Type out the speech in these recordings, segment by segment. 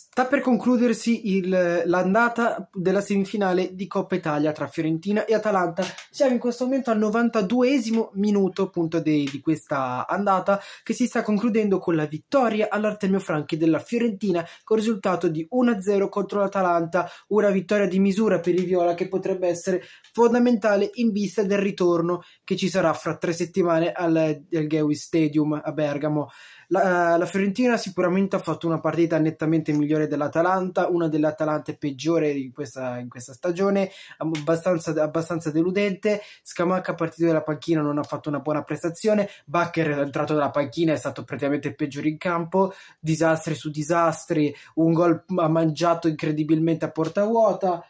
Sta per concludersi il, l'andata della semifinale di Coppa Italia tra Fiorentina e Atalanta. Siamo in questo momento al 92 esimo minuto appunto de, di questa andata che si sta concludendo con la vittoria all'Artemio Franchi della Fiorentina con risultato di 1-0 contro l'Atalanta, una vittoria di misura per i Viola che potrebbe essere fondamentale in vista del ritorno che ci sarà fra tre settimane al, al Gewi Stadium a Bergamo. La, eh, la, Fiorentina sicuramente ha fatto una partita nettamente migliore dell'Atalanta, una delle Atalante peggiori in questa, in questa stagione, abbastanza, abbastanza deludente. Scamacca partito dalla panchina non ha fatto una buona prestazione, Bacher è entrato dalla panchina è stato praticamente il peggiore in campo, disastri su disastri, un gol mm, ha mangiato incredibilmente a porta vuota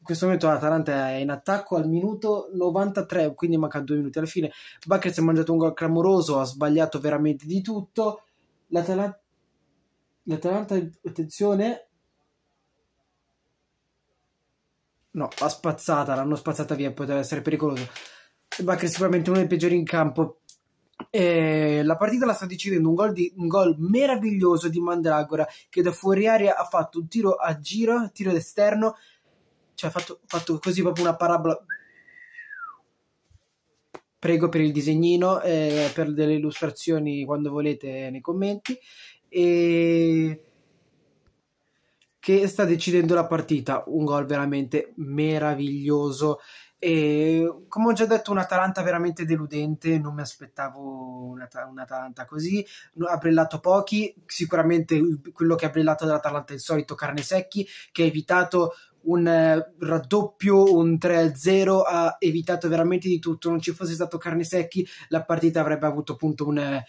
in questo momento l'Atalanta è in attacco al minuto 93, quindi manca due minuti alla fine. Bucket si è mangiato un gol clamoroso, ha sbagliato veramente di tutto. L'Atalanta, L'Atalanta attenzione, no, ha spazzata, l'hanno spazzata via, poteva essere pericoloso. è sicuramente uno dei peggiori in campo. E la partita la sta decidendo un gol, di, un gol meraviglioso di Mandragora che da fuori aria ha fatto un tiro a giro, tiro d'esterno cioè ho fatto, fatto, così proprio una parabola. Prego per il disegnino, eh, per delle illustrazioni quando volete nei commenti. E che sta decidendo la partita. Un gol veramente meraviglioso e, come ho già detto, un'Atalanta veramente deludente, non mi aspettavo un'Atalanta così, ha brillato pochi, sicuramente quello che ha brillato dall'Atalanta è il solito carne secchi, che ha evitato un eh, raddoppio, un 3-0, ha evitato veramente di tutto, non ci fosse stato carne secchi, la partita avrebbe avuto appunto un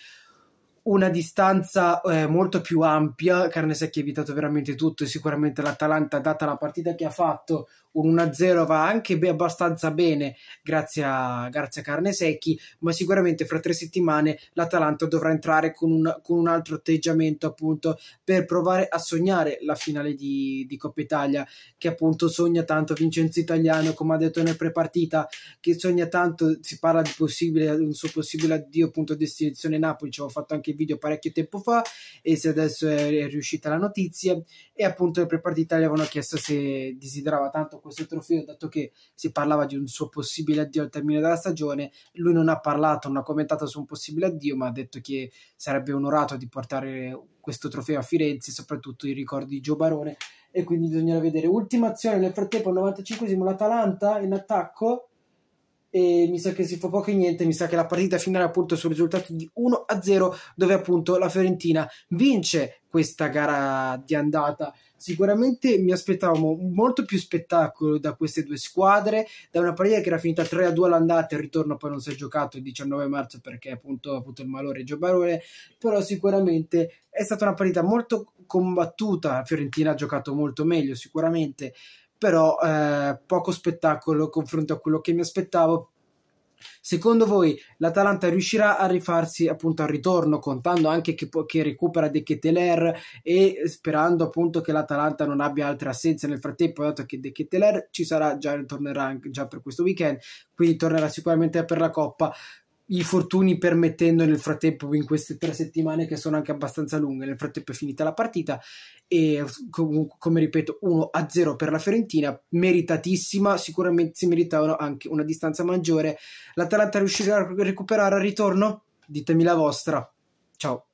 una distanza eh, molto più ampia. Carnesecchi ha evitato veramente tutto e sicuramente l'Atalanta, data la partita che ha fatto, un 1-0 va anche be- abbastanza bene grazie a, grazie a Carnesecchi, ma sicuramente fra tre settimane l'Atalanta dovrà entrare con un, con un altro atteggiamento appunto per provare a sognare la finale di, di Coppa Italia che appunto sogna tanto Vincenzo Italiano, come ha detto nel prepartita, che sogna tanto, si parla di possibile, un suo possibile addio appunto a destinazione Napoli, ci avevo fatto anche qualche video parecchio tempo fa e se adesso è riuscita la notizia e appunto le partita gli avevano chiesto se desiderava tanto questo trofeo dato che si parlava di un suo possibile addio al termine della stagione lui non ha parlato, non ha commentato su un possibile addio ma ha detto che sarebbe onorato di portare questo trofeo a Firenze soprattutto i ricordi di Gio Barone e quindi bisognerà vedere ultima azione nel frattempo 95esimo l'Atalanta in attacco e mi sa che si fa poco e niente, mi sa che la partita finale appunto sul risultato di 1 a 0 dove appunto la Fiorentina vince questa gara di andata. Sicuramente mi aspettavo molto più spettacolo da queste due squadre, da una partita che era finita 3 a 2 all'andata e il ritorno poi non si è giocato il 19 marzo perché appunto ha avuto il malore Gio Barone, però sicuramente è stata una partita molto combattuta, la Fiorentina ha giocato molto meglio sicuramente, però eh, poco spettacolo confronto a quello che mi aspettavo. Secondo voi l'Atalanta riuscirà a rifarsi appunto al ritorno, contando anche che, che recupera De Keteler e sperando appunto che l'Atalanta non abbia altre assenze nel frattempo, dato che De Keteler ci sarà già, tornerà già per questo weekend, quindi tornerà sicuramente per la Coppa gli fortuni permettendo nel frattempo in queste tre settimane che sono anche abbastanza lunghe nel frattempo è finita la partita e comunque come ripeto 1 0 per la Fiorentina meritatissima sicuramente si meritavano anche una distanza maggiore l'Atalanta riuscirà a recuperare al ritorno? ditemi la vostra ciao